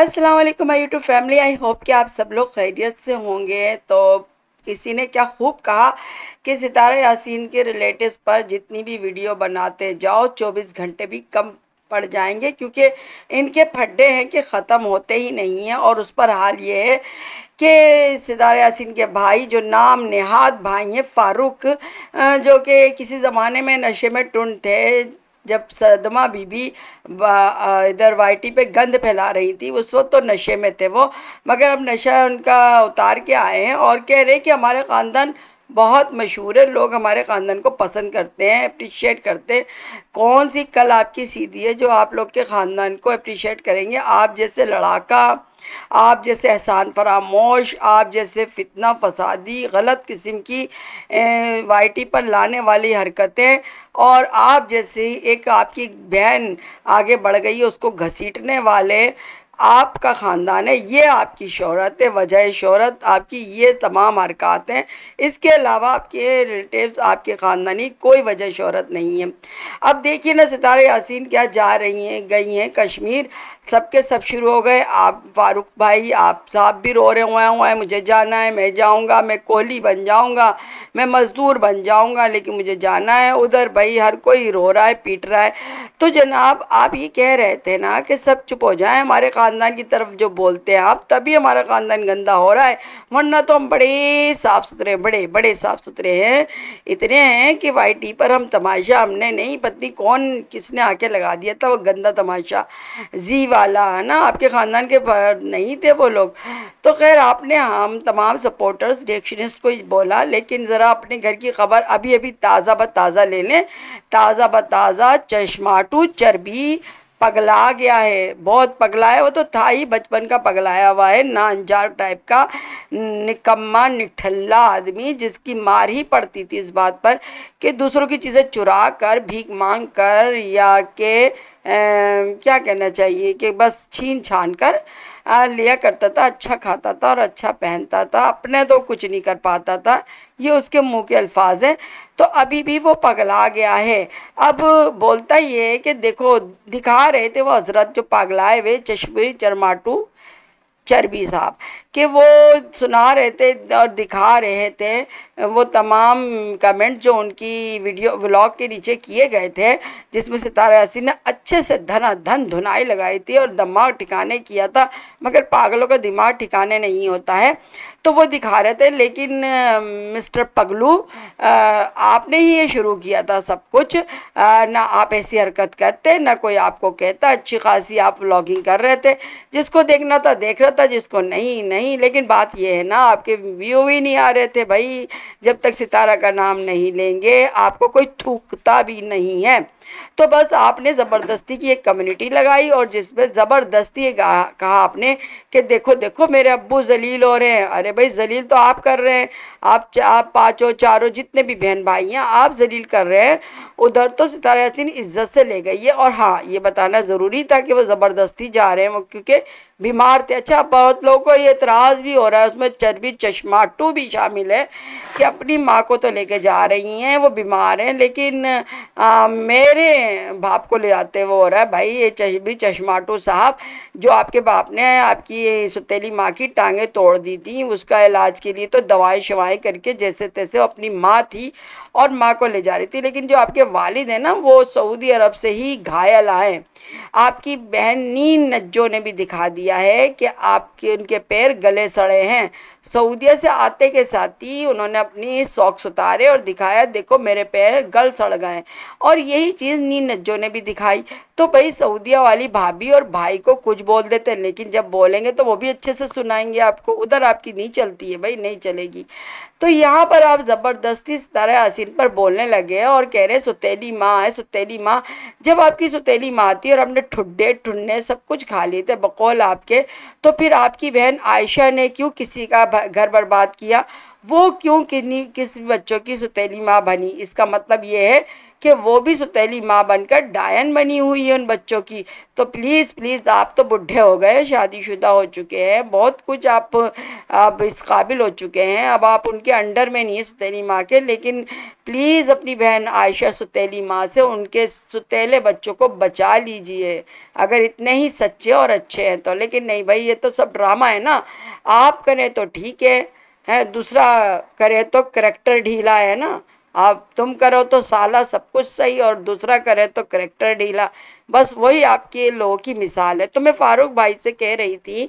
अस्सलाम वालेकुम my YouTube family I hope कि आप सब लोग खैरियत से होंगे तो किसी ने क्या खूब कहा कि सितारे यासीन के रिलेटिव पर जितनी भी वीडियो बनाते जाओ 24 घंटे भी कम पड़ जाएंगे क्योंकि इनके फड्डे हैं कि ख़त्म होते ही नहीं हैं और उस पर हाल ये है कि सितार यासिन के भाई जो नाम नेहाद भाई हैं फारूक जो कि किसी ज़माने में नशे में टुंड थे जब सदमा बीबी इधर वाइटी पे गंद फैला रही थी उस वक्त तो नशे में थे वो मगर अब नशा उनका उतार के आए हैं और कह रहे हैं कि हमारे ख़ानदान बहुत मशहूर है लोग हमारे ख़ानदान को पसंद करते हैं अप्रिशिएट करते हैं कौन सी कल आपकी सीधी है जो आप लोग के ख़ानदान को अप्रिशिएट करेंगे आप जैसे लड़ाका आप जैसे एहसान फरामोश आप जैसे फितना फसादी गलत किस्म की वाइटी पर लाने वाली हरकतें और आप जैसे एक आपकी बहन आगे बढ़ गई है उसको घसीटने वाले आपका ख़ानदान है ये आपकी शहरत है वजह शहरत आपकी ये तमाम हरकत हैं इसके अलावा आपके रिलेटिव्स आपके ख़ानदानी कोई वजह शहरत नहीं है अब देखिए ना सितारे यासिन क्या जा रही हैं गई हैं कश्मीर सबके सब शुरू हो गए आप फारूक भाई आप साहब भी रो रहे हुए हुए मुझे जाना है मैं जाऊँगा मैं कोहली बन जाऊँगा मैं मज़दूर बन जाऊँगा लेकिन मुझे जाना है उधर भाई हर कोई रो रहा है पीट रहा है तो जनाब आप ये कह रहे थे ना कि सब चुप हो जाएँ हमारे खान ख़ानदान की तरफ जो बोलते हैं आप तभी हमारा ख़ानदान गंदा हो रहा है वरना तो हम बड़े साफ़ सुथरे बड़े बड़े साफ़ सुथरे हैं इतने हैं कि वाई टी पर हम तमाशा हमने नहीं पत्नी कौन किसने आके लगा दिया था वो गंदा तमाशा जी वाला है ना आपके ख़ानदान के नहीं थे वो लोग तो खैर आपने हम तमाम सपोर्टर्स डिक्शनिस्ट को बोला लेकिन ज़रा अपने घर की खबर अभी अभी ताज़ा ब ताज़ा ले लें ताज़ा ब ताज़ा चश्माटू चर्बी पगला गया है बहुत पगला है वो तो था ही बचपन का पगलाया हुआ है नानजार टाइप का निकम्मा निठल्ला आदमी जिसकी मार ही पड़ती थी इस बात पर कि दूसरों की चीज़ें चुरा कर भीख मांग कर या के आ, क्या कहना चाहिए कि बस छीन छान कर आ, लिया करता था अच्छा खाता था और अच्छा पहनता था अपने तो कुछ नहीं कर पाता था ये उसके मुँह के अल्फाज हैं तो अभी भी वो पगला गया है अब बोलता ही है कि देखो दिखा रहे थे वो हजरत जो पगलाए हुए चश्मीर चरमाटू चरबी साहब कि वो सुना रहे थे और दिखा रहे थे वो तमाम कमेंट जो उनकी वीडियो व्लॉग के नीचे किए गए थे जिसमें सितारा यासिन ने अच्छे से धना धन धुनाई लगाई थी और दिमाग ठिकाने किया था मगर पागलों का दिमाग ठिकाने नहीं होता है तो वो दिखा रहे थे लेकिन मिस्टर पगलू आपने ही ये शुरू किया था सब कुछ ना आप ऐसी हरकत करते ना कोई आपको कहता अच्छी खासी आप व्लॉगिंग कर रहे थे जिसको देखना था देख रहा था जिसको नहीं नहीं नहीं लेकिन बात यह है ना आपके व्यू ही नहीं आ रहे थे भाई जब तक सितारा का नाम नहीं लेंगे आपको कोई थूकता भी नहीं है तो बस आपने ज़बरदस्ती की एक कम्युनिटी लगाई और जिसमें ज़बरदस्ती कहा आपने कि देखो देखो मेरे अब्बू जलील हो रहे हैं अरे भाई जलील तो आप कर रहे हैं आप आप पाँचों चारों जितने भी बहन भाई हैं आप जलील कर रहे हैं उधर तो सितारा यासिन इज्जत से ले गई है और हाँ ये बताना ज़रूरी था कि वो ज़बरदस्ती जा रहे हैं वो क्योंकि बीमार थे अच्छा बहुत लोगों को ये एतराज़ भी हो रहा है उसमें चर्बी चश्मा टू भी शामिल है कि अपनी माँ को तो लेके जा रही हैं वो बीमार हैं लेकिन आ, मेरे तुम्हारे बाप को ले आते हुए हो रहा है भाई ये चश्मी चश्माटो साहब जो आपके बाप ने आपकी सुतेली माँ की टांगें तोड़ दी थी उसका इलाज के लिए तो दवाएं शवाएं करके जैसे तैसे अपनी माँ थी और माँ को ले जा रही थी लेकिन जो आपके वालिद हैं ना वो सऊदी अरब से ही घायल आए आपकी बहन नीन नज्जो ने भी दिखा दिया है कि आपके उनके पैर गले सड़े हैं सऊदिया से आते के साथ ही उन्होंने अपनी सॉक्स उतारे और दिखाया देखो मेरे पैर गल सड़ गए और यही चीज़ नी नज्जो ने भी दिखाई तो भाई सऊदिया वाली भाभी और भाई को कुछ बोल देते हैं लेकिन जब बोलेंगे तो वो भी अच्छे से सुनाएंगे आपको उधर आपकी नहीं चलती है भाई नहीं चलेगी तो यहाँ पर आप ज़बरदस्ती तरह आसिन पर बोलने लगे हैं और कह रहे हैं सुतीली माँ है सुतीली माँ जब आपकी सुतीली माँ आती है और हमने ठुड्डे ठुन्ने सब कुछ खा लिए थे बकौल आपके तो फिर आपकी बहन आयशा ने क्यों किसी का घर बर्बाद किया वो क्यों किन्नी किस बच्चों की सुतीली माँ बनी इसका मतलब ये है कि वो भी सुतीली माँ बनकर डायन बनी हुई है उन बच्चों की तो प्लीज़ प्लीज़ आप तो बुढ़े हो गए शादीशुदा हो चुके हैं बहुत कुछ आप अब इस काबिल हो चुके हैं अब आप उनके अंडर में नहीं है सुतीली माँ के लेकिन प्लीज़ अपनी बहन आयशा सुतीली माँ से उनके सुतीले बच्चों को बचा लीजिए अगर इतने ही सच्चे और अच्छे हैं तो लेकिन नहीं भाई ये तो सब ड्रामा है ना आप करें तो ठीक है है दूसरा करे तो करेक्टर ढीला है ना आप तुम करो तो साला सब कुछ सही और दूसरा करे तो करेक्टर ढीला बस वही आपके लोगों की मिसाल है तो मैं फारूक भाई से कह रही थी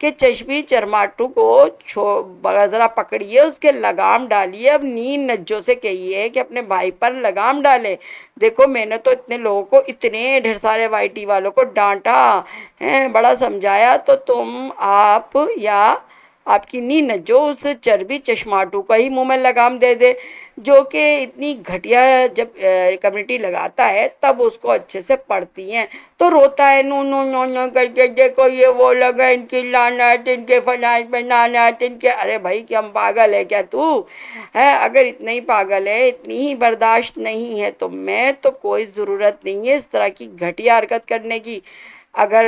कि चश्मी चरमाटू को छो ज़रा पकड़िए उसके लगाम डालिए अब नीन नज्जों से कहिए कि अपने भाई पर लगाम डाले देखो मैंने तो इतने लोगों को इतने ढेर सारे वाई वालों को डांटा है बड़ा समझाया तो तुम आप या आपकी नींद जो उस चर्बी चश्माटू का ही मुंह में लगाम दे दे जो कि इतनी घटिया जब कम्युनिटी लगाता है तब उसको अच्छे से पढ़ती हैं तो रोता है नू नू नू नू करके देखो ये वो लगा इनकी लानत इनके फनाश में नानत इनके अरे भाई क्या हम पागल है क्या तू है अगर इतना ही पागल है इतनी ही बर्दाश्त नहीं है तो मैं तो कोई ज़रूरत नहीं है इस तरह की घटिया हरकत करने की अगर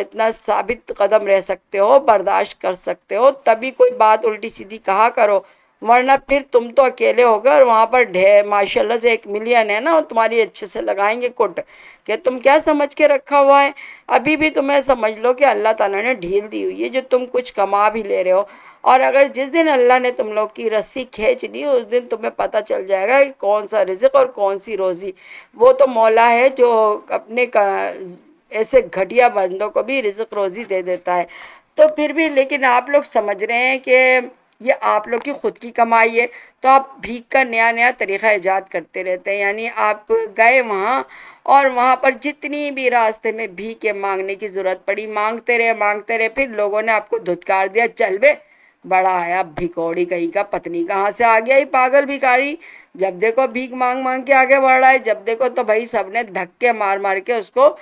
इतना साबित कदम रह सकते हो बर्दाश्त कर सकते हो तभी कोई बात उल्टी सीधी कहा करो वरना फिर तुम तो अकेले हो गए और वहाँ पर ढेर माशाल्लाह से एक मिलियन है ना और तुम्हारी अच्छे से लगाएंगे कुट कि तुम क्या समझ के रखा हुआ है अभी भी तुम्हें समझ लो कि अल्लाह ताला ने ढील दी हुई है जो तुम कुछ कमा भी ले रहे हो और अगर जिस दिन अल्लाह ने तुम लोग की रस्सी खींच ली उस दिन तुम्हें पता चल जाएगा कि कौन सा रिजिक और कौन सी रोज़ी वो तो मौला है जो अपने ऐसे घटिया बंदों को भी रिजक रोज़ी दे देता है तो फिर भी लेकिन आप लोग समझ रहे हैं कि ये आप लोग की ख़ुद की कमाई है तो आप भीख का नया नया तरीक़ा ईजाद करते रहते हैं यानी आप गए वहाँ और वहाँ पर जितनी भी रास्ते में भीख मांगने की ज़रूरत पड़ी मांगते रहे मांगते रहे फिर लोगों ने आपको धुतकार दिया चल बे बड़ा आया भिकौड़ी कहीं का पत्नी कहाँ से आ गया ये पागल भिकारी जब देखो भीख मांग मांग के आगे बढ़ रहा है जब देखो तो भाई सबने धक्के मार मार के उसको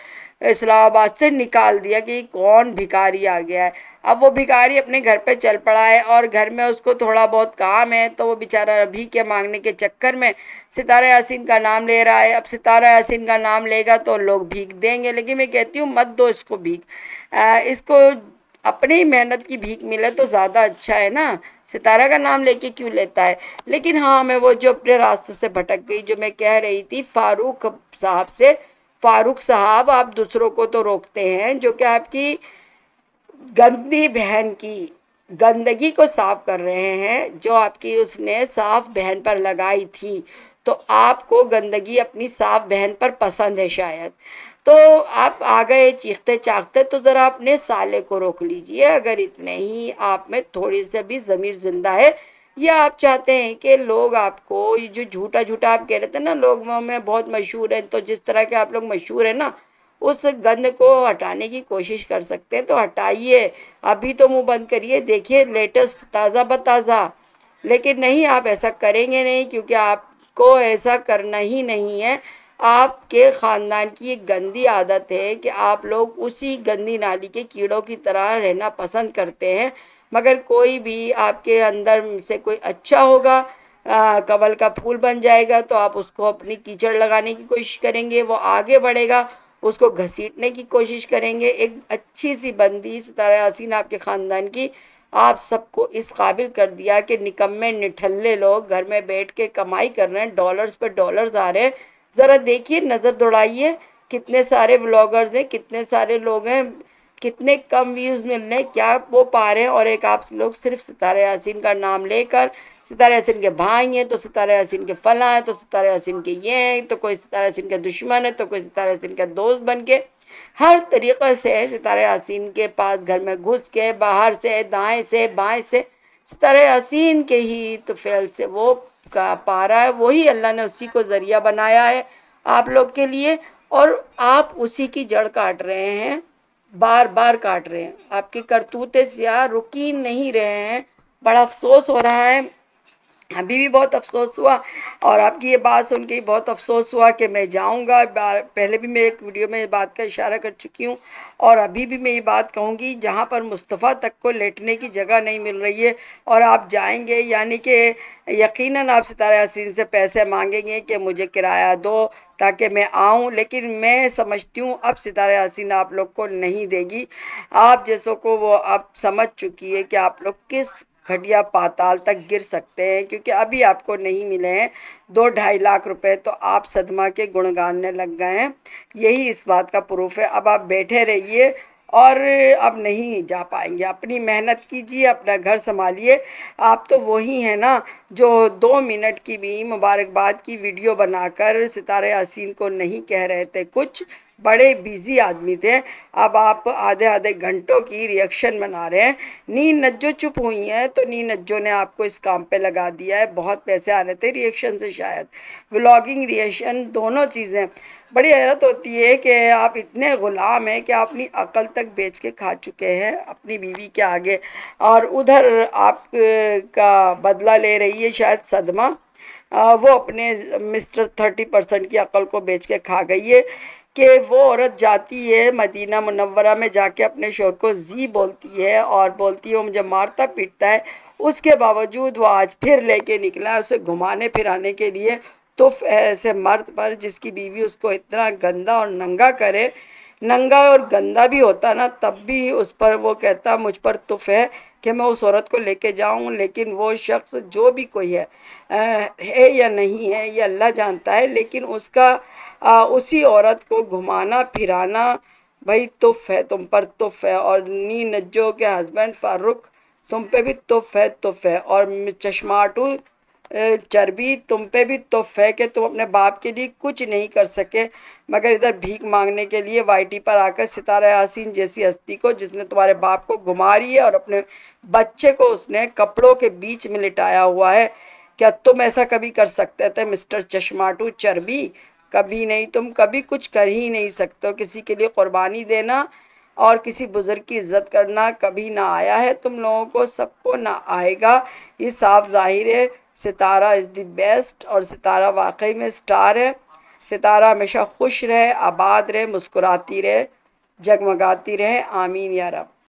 इस्लामाबाद से निकाल दिया कि कौन भिकारी आ गया है अब वो भिकारी अपने घर पे चल पड़ा है और घर में उसको थोड़ा बहुत काम है तो वो बेचारा रबी के मांगने के चक्कर में सितारा यासिन का नाम ले रहा है अब सितारा यासीन का नाम लेगा तो लोग भीख देंगे लेकिन मैं कहती हूँ मत दो इसको भीख इसको अपने ही मेहनत की भीख मिले तो ज़्यादा अच्छा है ना सितारा का नाम लेके क्यों लेता है लेकिन हाँ मैं वो जो अपने रास्ते से भटक गई जो मैं कह रही थी फारूक साहब से फारूक साहब आप दूसरों को तो रोकते हैं जो कि आपकी गंदी बहन की गंदगी को साफ कर रहे हैं जो आपकी उसने साफ बहन पर लगाई थी तो आपको गंदगी अपनी साफ बहन पर पसंद है शायद तो आप आ गए चीखते चाखते तो ज़रा अपने साले को रोक लीजिए अगर इतने ही आप में थोड़ी से भी ज़मीर जिंदा है या आप चाहते हैं कि लोग आपको ये जो झूठा झूठा आप कह रहे थे ना लोग में बहुत मशहूर हैं तो जिस तरह के आप लोग मशहूर हैं ना उस गंद को हटाने की कोशिश कर सकते हैं तो हटाइए अभी तो मुंह बंद करिए देखिए लेटेस्ट ताज़ा बताज़ा लेकिन नहीं आप ऐसा करेंगे नहीं क्योंकि आपको ऐसा करना ही नहीं है आपके ख़ानदान की एक गंदी आदत है कि आप लोग उसी गंदी नाली के कीड़ों की तरह रहना पसंद करते हैं मगर कोई भी आपके अंदर से कोई अच्छा होगा कमल का फूल बन जाएगा तो आप उसको अपनी कीचड़ लगाने की कोशिश करेंगे वो आगे बढ़ेगा उसको घसीटने की कोशिश करेंगे एक अच्छी सी बंदी तरह हसीन आपके ख़ानदान की आप सबको इस काबिल कर दिया कि निकम्मे निठल्ले लोग घर में बैठ के कमाई कर रहे हैं डॉलर्स पर डॉलर्स आ रहे हैं ज़रा देखिए नज़र दौड़ाइए कितने सारे ब्लॉगर्स हैं कितने सारे लोग हैं कितने कम व्यूज़ मिल रहे हैं क्या वो पा रहे हैं और एक आप लोग सिर्फ सितारे यासिन का नाम लेकर सितारे यासिन के भाई हैं तो सितारे यासिन के फला हैं तो सितारे यासिन के ये हैं तो कोई सितारे यासिन के दुश्मन है तो कोई सितारे यासिन का दोस्त बन के हर तरीक़े से सितारे यासिन के पास घर में घुस के बाहर से दाएँ से बाएँ से सितारे यासिन के ही तो फ़ैल से वो का पा रहा है वही अल्लाह ने उसी को ज़रिया बनाया है आप लोग के लिए और आप उसी की जड़ काट रहे हैं बार बार काट रहे हैं आपके करतूत सियाह रुकी नहीं रहे हैं बड़ा अफसोस हो रहा है अभी भी बहुत अफसोस हुआ और आपकी ये बात सुन के बहुत अफसोस हुआ कि मैं जाऊंगा पहले भी मैं एक वीडियो में बात का इशारा कर चुकी हूँ और अभी भी मैं ये बात कहूँगी जहाँ पर मुस्तफ़ा तक को लेटने की जगह नहीं मिल रही है और आप जाएंगे यानी कि यकीनन आप सितारा यासीन से पैसे मांगेंगे कि मुझे किराया दो ताकि मैं आऊं लेकिन मैं समझती हूं अब सितारा यासीन आप लोग को नहीं देगी आप जैसों को वो अब समझ चुकी है कि आप लोग किस घटिया पाताल तक गिर सकते हैं क्योंकि अभी आपको नहीं मिले हैं दो ढाई लाख रुपए तो आप सदमा के गुणगानने लग गए हैं यही इस बात का प्रूफ है अब आप बैठे रहिए और अब नहीं जा पाएंगे अपनी मेहनत कीजिए अपना घर संभालिए आप तो वही हैं ना जो दो मिनट की भी मुबारकबाद की वीडियो बनाकर सितारे यासीन को नहीं कह रहे थे कुछ बड़े बिजी आदमी थे अब आप आधे आधे घंटों की रिएक्शन बना रहे हैं नी नज्जो चुप हुई हैं तो नी नज्जो ने आपको इस काम पे लगा दिया है बहुत पैसे आ रहे थे रिएक्शन से शायद व्लॉगिंग रिएक्शन दोनों चीज़ें बड़ी हैरत होती है कि आप इतने ग़ुलाम हैं कि आप अपनी अकल तक बेच के खा चुके हैं अपनी बीवी के आगे और उधर आप का बदला ले रही है शायद सदमा वो अपने मिस्टर थर्टी परसेंट की अकल को बेच के खा गई है कि वो औरत जाती है मदीना मुनवरा में जाके अपने शोर को जी बोलती है और बोलती है वो मुझे मारता पीटता है उसके बावजूद वो आज फिर लेके निकला है उसे घुमाने फिराने के लिए तो ऐसे मर्द पर जिसकी बीवी उसको इतना गंदा और नंगा करे नंगा और गंदा भी होता ना तब भी उस पर वो कहता मुझ पर तुफ है कि मैं उस औरत को लेके जाऊं लेकिन वो शख्स जो भी कोई है आ, है या नहीं है ये अल्लाह जानता है लेकिन उसका आ, उसी औरत को घुमाना फिराना भाई तुफ है तुम पर तुफ है और नी नज्जो के हस्बैंड फारुख तुम पे भी तुफ है तुफ है और चश्माटू चर्बी तुम पे भी तो फेंके तुम अपने बाप के लिए कुछ नहीं कर सके मगर इधर भीख मांगने के लिए वाईटी पर आकर सितारा यासीन जैसी हस्ती को जिसने तुम्हारे बाप को घुमा रही है और अपने बच्चे को उसने कपड़ों के बीच में लिटाया हुआ है क्या तुम ऐसा कभी कर सकते थे मिस्टर चश्माटू चर्बी कभी नहीं तुम कभी कुछ कर ही नहीं सकते किसी के लिए कुर्बानी देना और किसी बुज़ुर्ग की इज्जत करना कभी ना आया है तुम लोगों को सबको ना आएगा ये साफ जाहिर है सितारा इज़ दी बेस्ट और सितारा वाकई में स्टार है सितारा हमेशा खुश रहे आबाद रहे मुस्कुराती रहे जगमगाती रहे आमीन या रब